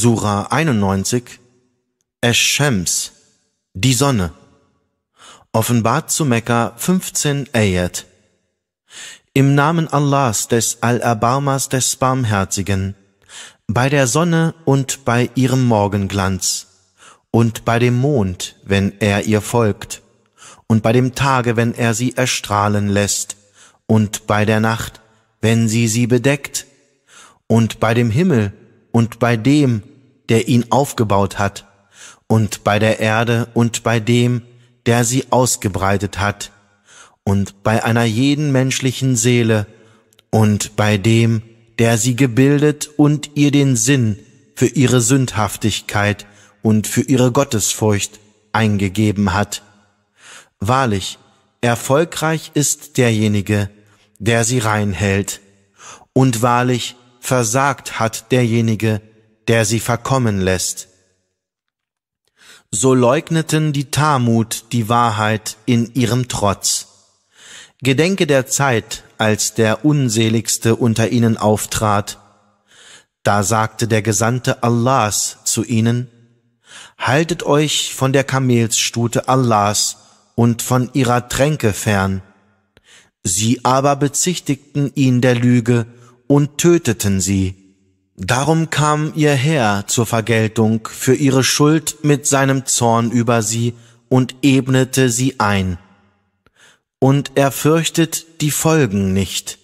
Surah 91, Esh-Shems, die Sonne, offenbart zu Mekka 15 Ayat. Im Namen Allahs des al Allerbarmers des Barmherzigen, bei der Sonne und bei ihrem Morgenglanz, und bei dem Mond, wenn er ihr folgt, und bei dem Tage, wenn er sie erstrahlen lässt, und bei der Nacht, wenn sie sie bedeckt, und bei dem Himmel, und bei dem, der ihn aufgebaut hat, und bei der Erde und bei dem, der sie ausgebreitet hat, und bei einer jeden menschlichen Seele, und bei dem, der sie gebildet und ihr den Sinn für ihre Sündhaftigkeit und für ihre Gottesfurcht eingegeben hat. Wahrlich, erfolgreich ist derjenige, der sie reinhält, und wahrlich, versagt hat derjenige, der sie verkommen lässt. So leugneten die Tamut die Wahrheit in ihrem Trotz. Gedenke der Zeit, als der Unseligste unter ihnen auftrat. Da sagte der Gesandte Allahs zu ihnen, Haltet euch von der Kamelsstute Allahs und von ihrer Tränke fern. Sie aber bezichtigten ihn der Lüge und töteten sie. Darum kam ihr Herr zur Vergeltung für ihre Schuld mit seinem Zorn über sie und ebnete sie ein. Und er fürchtet die Folgen nicht.